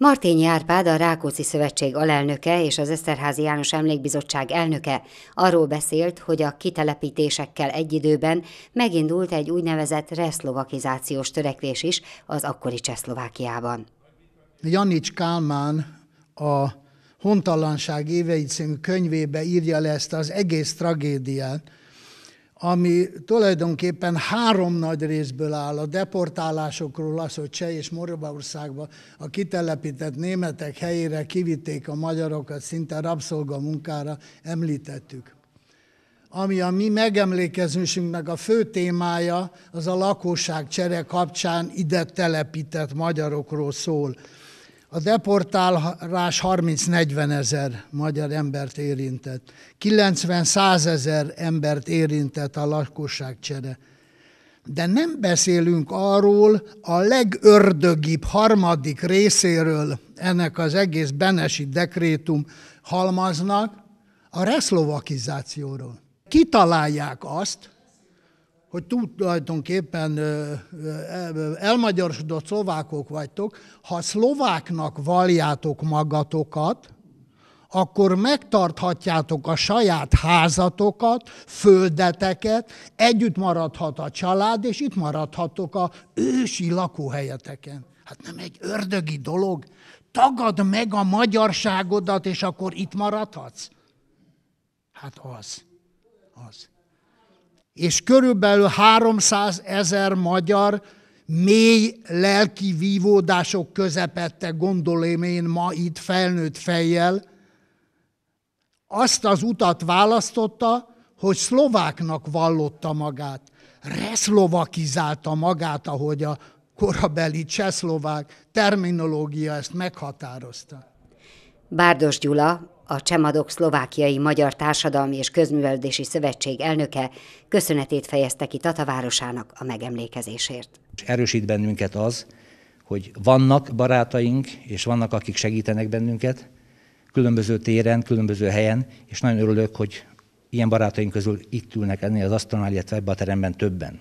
Martényi Árpád, a Rákóczi Szövetség alelnöke és az Eszterházi János Emlékbizottság elnöke arról beszélt, hogy a kitelepítésekkel egy időben megindult egy úgynevezett reszlovakizációs törekvés is az akkori Csehszlovákiában. Janics Kálmán a Hontalanság éveit című könyvébe írja le ezt az egész tragédiát, ami tulajdonképpen három nagy részből áll, a deportálásokról az, hogy Cseh és Morvaországba a kitelepített németek helyére kivitték a magyarokat, szinte munkára említettük. Ami a mi megemlékezésünknek a fő témája, az a lakosság csere kapcsán ide telepített magyarokról szól. A deportálás 30-40 ezer magyar embert érintett. 90-100 ezer embert érintett a lakosságcsere. De nem beszélünk arról a legördögibb harmadik részéről ennek az egész Benesi dekrétum halmaznak, a reszlovakizációról. Kitalálják azt, hogy tulajdonképpen elmagyarosodott szlovákok vagytok, ha szlováknak valljátok magatokat, akkor megtarthatjátok a saját házatokat, földeteket, együtt maradhat a család, és itt maradhatok a ősi lakóhelyeteken. Hát nem egy ördögi dolog? Tagad meg a magyarságodat, és akkor itt maradhatsz? Hát az. Az és körülbelül 300 ezer magyar mély lelki vívódások közepette, gondolom én ma itt felnőtt fejjel, azt az utat választotta, hogy szlováknak vallotta magát, reszlovakizálta magát, ahogy a korabeli csehszlovák terminológia ezt meghatározta. Bárdos Gyula, a Csemadok Szlovákiai Magyar Társadalmi és Közművelődési Szövetség elnöke köszönetét fejezte ki Tatavárosának a megemlékezésért. Erősít bennünket az, hogy vannak barátaink, és vannak, akik segítenek bennünket, különböző téren, különböző helyen, és nagyon örülök, hogy ilyen barátaink közül itt ülnek ennél az asztalnál, illetve ebben a teremben többen.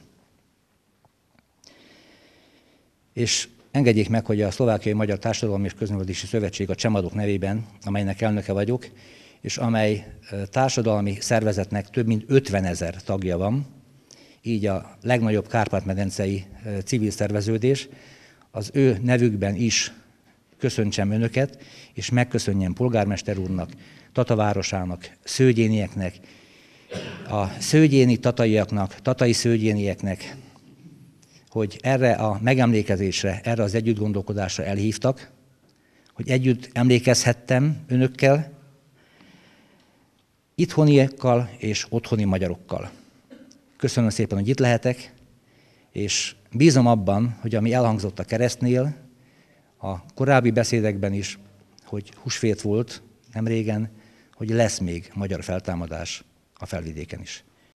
És Engedjék meg, hogy a Szlovákiai Magyar Társadalom és Közművelési Szövetség a Csemadok nevében, amelynek elnöke vagyok, és amely társadalmi szervezetnek több mint 50 ezer tagja van, így a legnagyobb kárpát-medencei civil szerveződés, az ő nevükben is köszöntsem önöket, és megköszönjem polgármester úrnak, Tatavárosának, szőgyénieknek, a szőgyéni tataiaknak, tatai szőgyénieknek, hogy erre a megemlékezésre, erre az együtt gondolkodásra elhívtak, hogy együtt emlékezhettem önökkel, itthoniakkal és otthoni magyarokkal. Köszönöm szépen, hogy itt lehetek, és bízom abban, hogy ami elhangzott a keresztnél, a korábbi beszédekben is, hogy húsvét volt nem régen, hogy lesz még magyar feltámadás a felvidéken is.